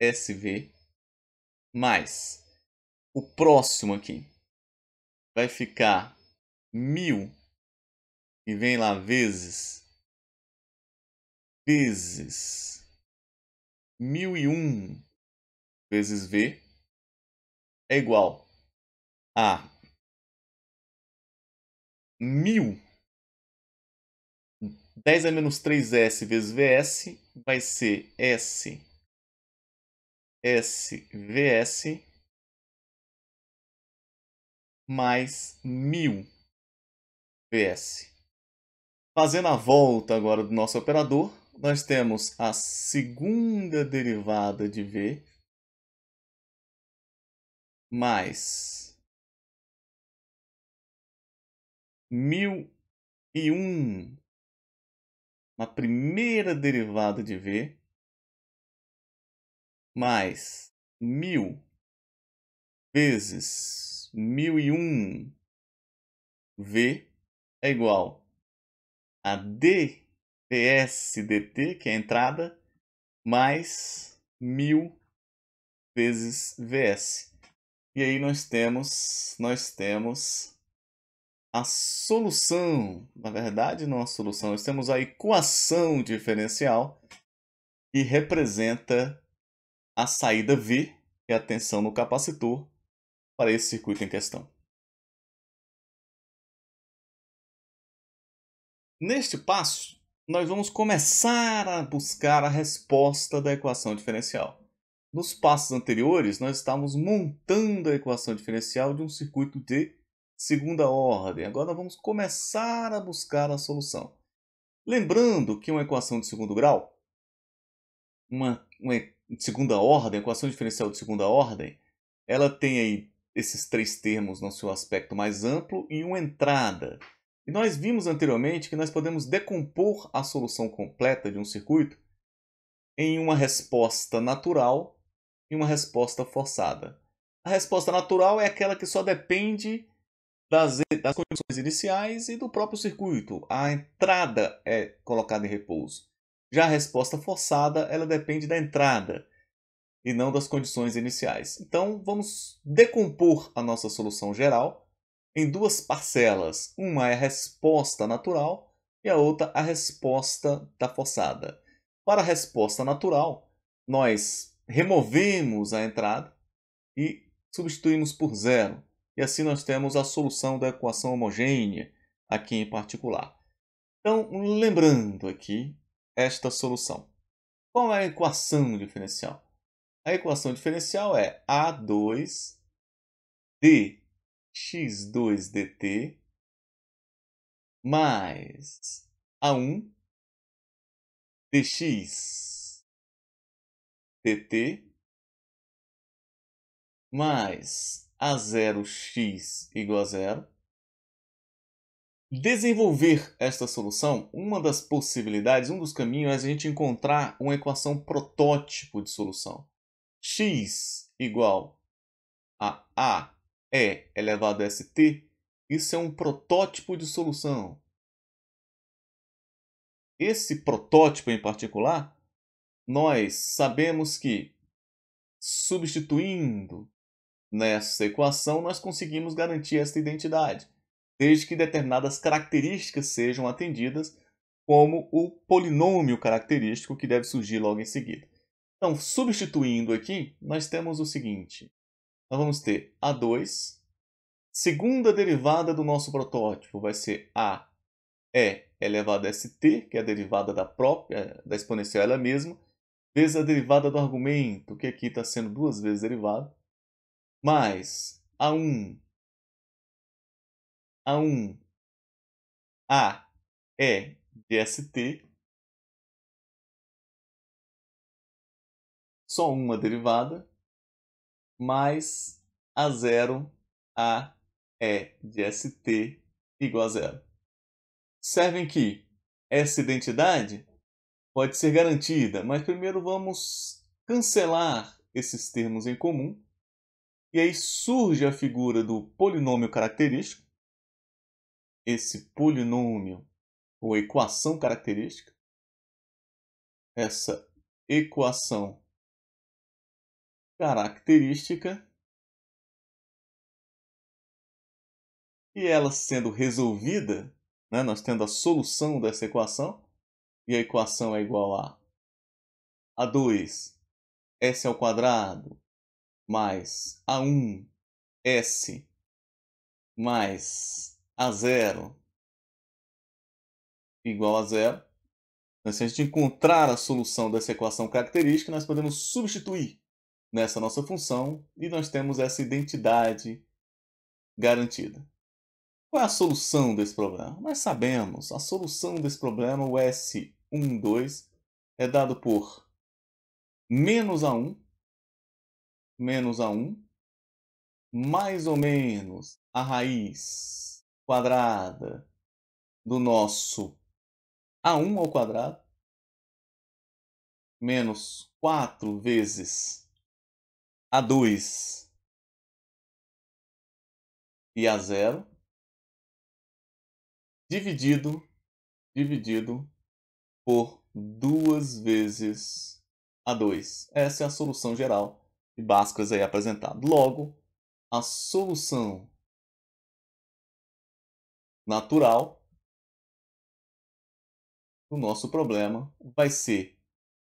SV. Mais o próximo aqui vai ficar mil e vem lá vezes vezes mil e um vezes V é igual a mil dez a menos três s vezes VS vai ser S SVS mais 1000 VS. Fazendo a volta agora do nosso operador, nós temos a segunda derivada de V mais 1001 na primeira derivada de V mais mil vezes mil e um V é igual a D ds dt, que é a entrada, mais mil vezes vs. E aí nós temos, nós temos a solução, na verdade não é a solução, nós temos a equação diferencial que representa a saída V, que é a tensão no capacitor, para esse circuito em questão. Neste passo, nós vamos começar a buscar a resposta da equação diferencial. Nos passos anteriores, nós estávamos montando a equação diferencial de um circuito de segunda ordem. Agora vamos começar a buscar a solução. Lembrando que uma equação de segundo grau, uma, uma de segunda ordem, equação diferencial de segunda ordem, ela tem aí esses três termos no seu aspecto mais amplo e uma entrada. E nós vimos anteriormente que nós podemos decompor a solução completa de um circuito em uma resposta natural e uma resposta forçada. A resposta natural é aquela que só depende das, das condições iniciais e do próprio circuito. A entrada é colocada em repouso. Já a resposta forçada, ela depende da entrada e não das condições iniciais. Então, vamos decompor a nossa solução geral em duas parcelas. Uma é a resposta natural e a outra a resposta da forçada. Para a resposta natural, nós removemos a entrada e substituímos por zero. E assim nós temos a solução da equação homogênea aqui em particular. Então, lembrando aqui esta solução. Qual é a equação diferencial? A equação diferencial é A2 dx2 dt mais A1 dx dt mais A0x igual a zero Desenvolver esta solução, uma das possibilidades, um dos caminhos é a gente encontrar uma equação protótipo de solução. x igual a a e elevado a st, isso é um protótipo de solução. Esse protótipo em particular, nós sabemos que substituindo nessa equação, nós conseguimos garantir esta identidade desde que determinadas características sejam atendidas, como o polinômio característico que deve surgir logo em seguida. Então, substituindo aqui, nós temos o seguinte: nós vamos ter A2, segunda derivada do nosso protótipo vai ser A e elevado a st, que é a derivada da própria da exponencial ela mesma, vezes a derivada do argumento, que aqui está sendo duas vezes derivado, mais A1 a1, A, E, DST. Só uma derivada, mais A0, A, E, DST igual a zero. Servem que essa identidade pode ser garantida, mas primeiro vamos cancelar esses termos em comum. E aí surge a figura do polinômio característico, esse polinômio ou equação característica, essa equação característica, e ela sendo resolvida, né, nós tendo a solução dessa equação, e a equação é igual a a2 s ao quadrado mais a1 s mais a zero igual a zero. Né, se a gente encontrar a solução dessa equação característica, nós podemos substituir nessa nossa função e nós temos essa identidade garantida. Qual é a solução desse problema? Nós sabemos, a solução desse problema, o S12, é dado por menos A1, menos A1, mais ou menos a raiz quadrada do nosso A1 ao quadrado menos 4 vezes A2 e A0 dividido dividido por 2 vezes A2. Essa é a solução geral de Bhaskara aí apresentado. Logo, a solução natural, o nosso problema vai ser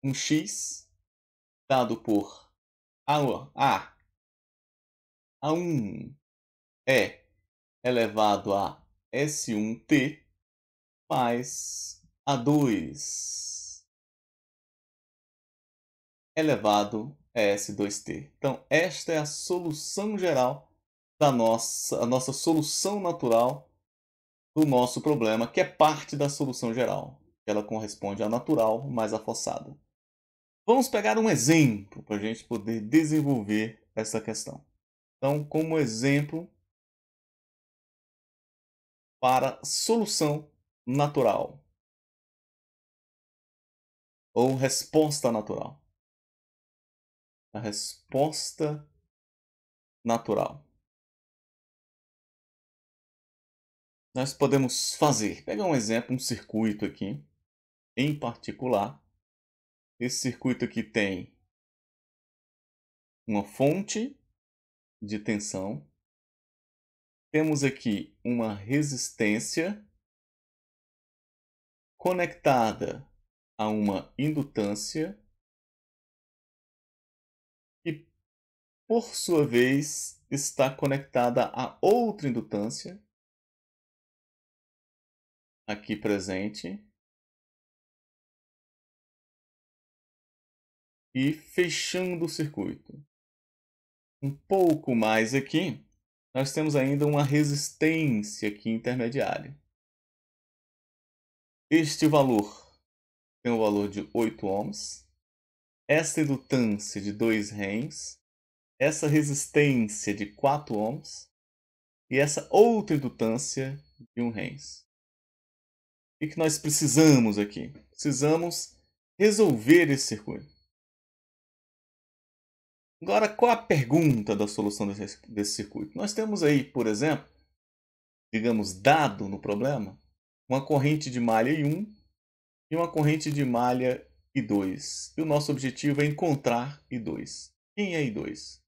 um x dado por a, a, a1 é elevado a s1t mais a2 elevado a s2t. Então, esta é a solução geral da nossa, a nossa solução natural do nosso problema, que é parte da solução geral. Ela corresponde à natural mais a forçada. Vamos pegar um exemplo para a gente poder desenvolver essa questão. Então, como exemplo para solução natural ou resposta natural. A resposta natural. nós podemos fazer? Pega um exemplo, um circuito aqui, em particular. Esse circuito aqui tem uma fonte de tensão. Temos aqui uma resistência conectada a uma indutância que, por sua vez, está conectada a outra indutância aqui presente. E fechando o circuito. Um pouco mais aqui, nós temos ainda uma resistência aqui intermediária. Este valor tem um valor de 8 ohms, essa indutância de 2 rems, essa resistência de 4 ohms e essa outra indutância de 1 rems. O que nós precisamos aqui? Precisamos resolver esse circuito. Agora, qual a pergunta da solução desse, desse circuito? Nós temos aí, por exemplo, digamos, dado no problema, uma corrente de malha I1 e uma corrente de malha I2. E o nosso objetivo é encontrar I2. Quem é I2?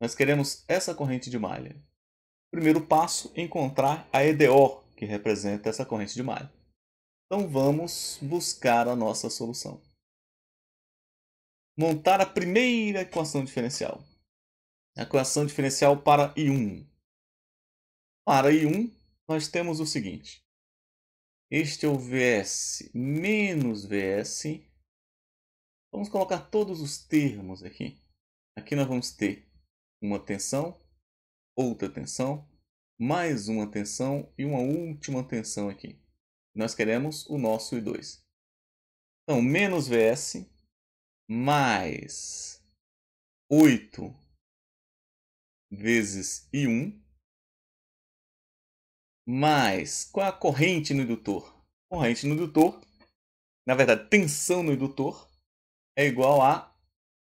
Nós queremos essa corrente de malha. Primeiro passo, encontrar a EDO, que representa essa corrente de malha. Então vamos buscar a nossa solução. Montar a primeira equação diferencial. A equação diferencial para I1. Para I1, nós temos o seguinte. Este é o Vs menos Vs. Vamos colocar todos os termos aqui. Aqui nós vamos ter uma tensão, outra tensão, mais uma tensão e uma última tensão aqui. Nós queremos o nosso I2. Então, menos VS mais 8 vezes I1 mais qual é a corrente no indutor? Corrente no indutor, na verdade, tensão no indutor é igual a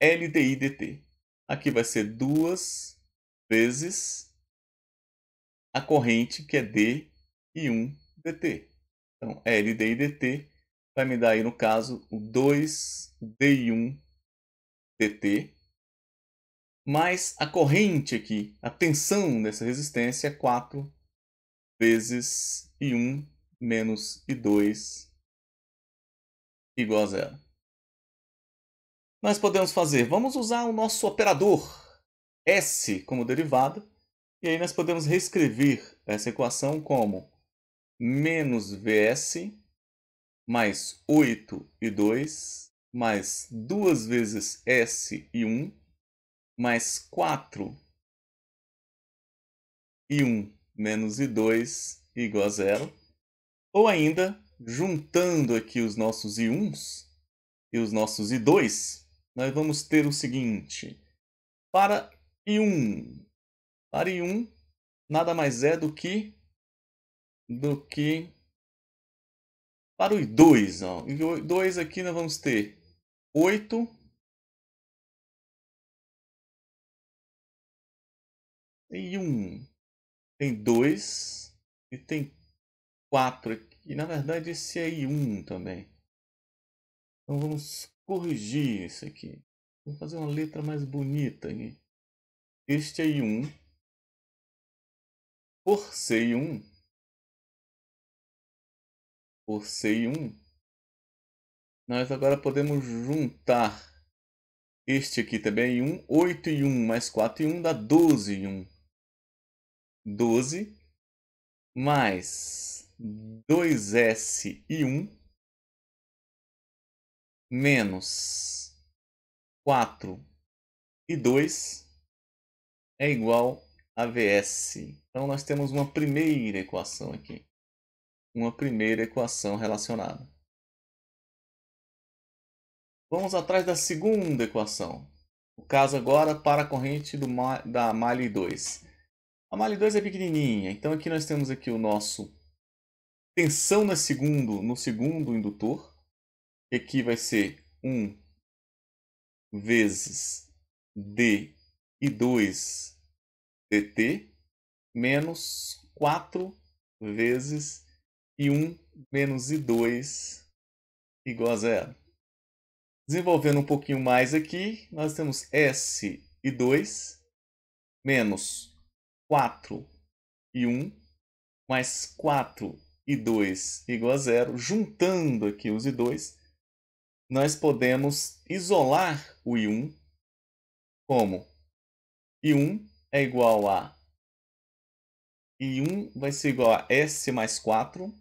LDI dt. Aqui vai ser 2 vezes a corrente que é D e 1 dt. Então, é, LD e DT vai me dar aí, no caso, o 2D1 DT, mais a corrente aqui, a tensão dessa resistência é 4 vezes I1 menos I2 igual a zero. Nós podemos fazer, vamos usar o nosso operador S como derivada, e aí nós podemos reescrever essa equação como menos Vs mais 8 e 2, mais 2 vezes S e 1, mais 4 e 1 menos i 2 igual a zero. Ou ainda, juntando aqui os nossos i 1s e os nossos i 2, nós vamos ter o seguinte. Para i1, para i1 nada mais é do que do que para os dois. Ó. E dois aqui nós vamos ter 8 Tem um, tem dois e tem quatro aqui. E na verdade esse é I1 também. Então vamos corrigir isso aqui. Vou fazer uma letra mais bonita aqui. Este é I1. Por ser I1, forcei um, nós agora podemos juntar este aqui também em 1. 8 e 1 mais 4 e 1 dá 12 e 1. 12 mais 2s e 1 menos 4 e 2 é igual a vs. Então, nós temos uma primeira equação aqui uma primeira equação relacionada. Vamos atrás da segunda equação. O caso agora para a corrente do, da malha 2. A malha 2 é pequenininha, então aqui nós temos aqui o nosso tensão no segundo, no segundo indutor. que aqui vai ser 1 vezes D e 2 dt menos 4 vezes e 1 menos I2 igual a zero. Desenvolvendo um pouquinho mais aqui, nós temos S e 2 menos 4 e 1 mais 4 e 2 igual a zero. Juntando aqui os I2, nós podemos isolar o I1 como I1 é igual a I1 vai ser igual a S mais 4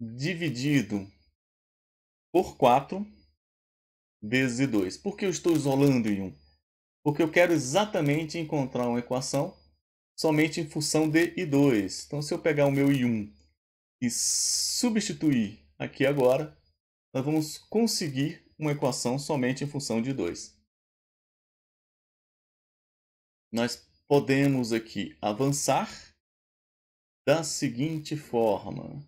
dividido por 4 vezes 2. Por que eu estou isolando em 1? Porque eu quero exatamente encontrar uma equação somente em função de I2. Então, se eu pegar o meu I1 e substituir aqui agora, nós vamos conseguir uma equação somente em função de 2. Nós podemos aqui avançar da seguinte forma.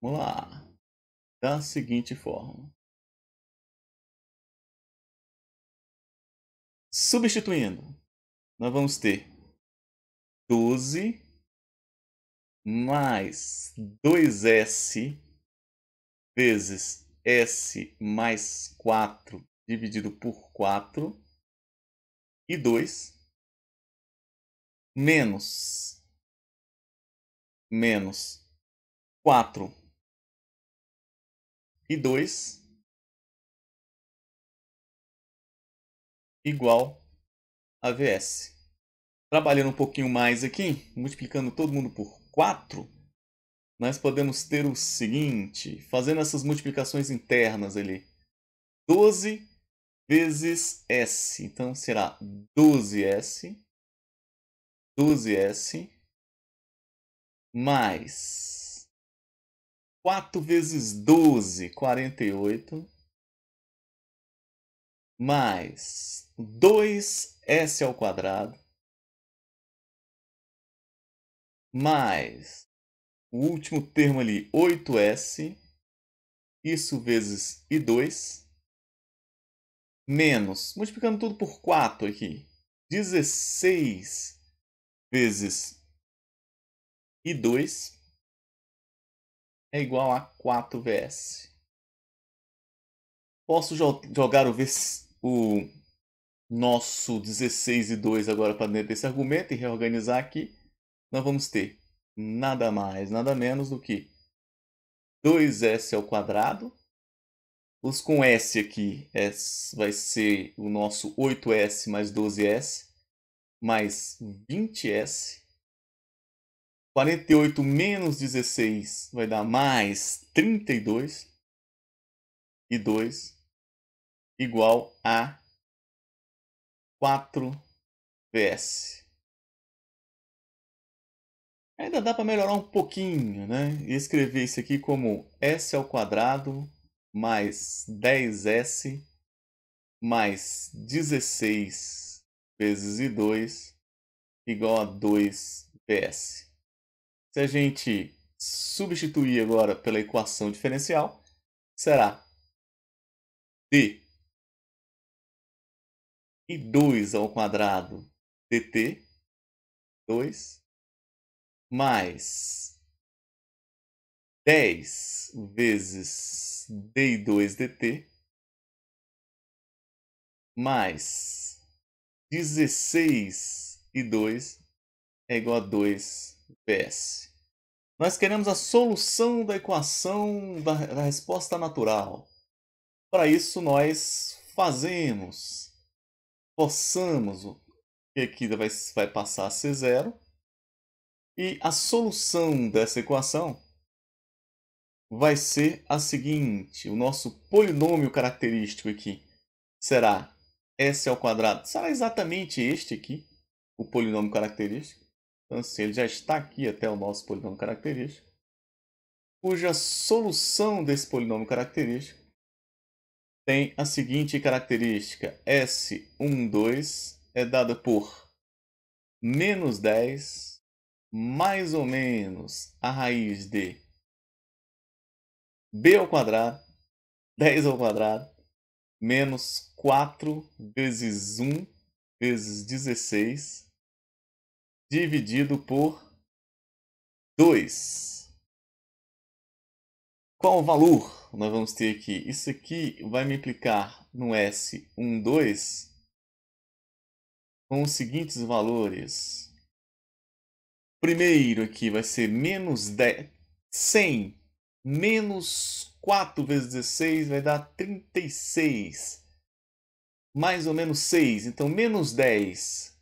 Vamos lá. Da seguinte forma. Substituindo, nós vamos ter 12 mais 2S vezes S mais 4 dividido por 4 e 2 menos menos 4 e 2 igual a VS. Trabalhando um pouquinho mais aqui, multiplicando todo mundo por 4, nós podemos ter o seguinte, fazendo essas multiplicações internas ali. 12 vezes S. Então, será 12S, 12S mais 4 vezes 12, 48. Mais 2s ao quadrado. Mais o último termo ali, 8s. Isso vezes i2. Menos, multiplicando tudo por 4 aqui. 16 vezes i2 é igual a 4vs. Posso jo jogar o, o, nosso 16 e 2 agora para dentro desse argumento e reorganizar aqui. Nós vamos ter nada mais, nada menos do que 2s ao quadrado. Os com s aqui s vai ser o nosso 8s mais 12s mais 20s 48 menos 16 vai dar mais 32. E 2 igual a 4 vs Ainda dá para melhorar um pouquinho, né? E escrever isso aqui como S ao quadrado mais 10S mais 16 vezes I2 igual a 2 vs se a gente substituir agora pela equação diferencial, será d e 2 ao quadrado dt, 2, mais 10 vezes d2 dt, mais 16 e 2 é igual a 2 PS. Nós queremos a solução da equação da, da resposta natural. Para isso, nós fazemos, forçamos o que aqui vai, vai passar a ser zero. E a solução dessa equação vai ser a seguinte. O nosso polinômio característico aqui será S ao quadrado. Será exatamente este aqui, o polinômio característico. Então, se assim, ele já está aqui até o nosso polinômio característico, cuja solução desse polinômio característico tem a seguinte característica. S12 é dada por menos 10 mais ou menos a raiz de b ao quadrado, 10 ao quadrado, menos 4 vezes 1 vezes 16 dividido por 2. Qual o valor nós vamos ter aqui? Isso aqui vai me implicar no S12 com os seguintes valores. Primeiro aqui vai ser menos 10, 100 menos 4 vezes 16 vai dar 36. Mais ou menos 6. Então, menos 10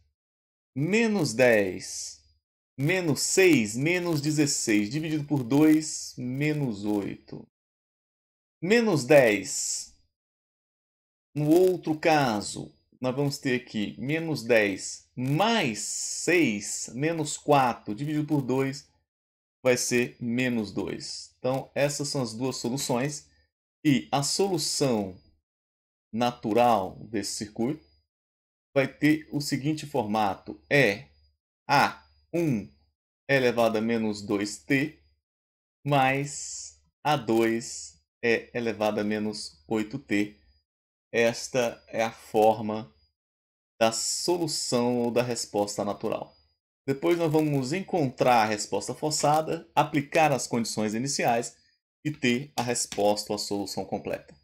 menos 10, menos 6, menos 16, dividido por 2, menos 8. Menos 10. No outro caso, nós vamos ter aqui menos 10 mais 6, menos 4, dividido por 2, vai ser menos 2. Então, essas são as duas soluções. E a solução natural desse circuito vai ter o seguinte formato: é a1 elevado a menos 2t mais a2 é elevado a menos 8t. Esta é a forma da solução ou da resposta natural. Depois nós vamos encontrar a resposta forçada, aplicar as condições iniciais e ter a resposta ou a solução completa.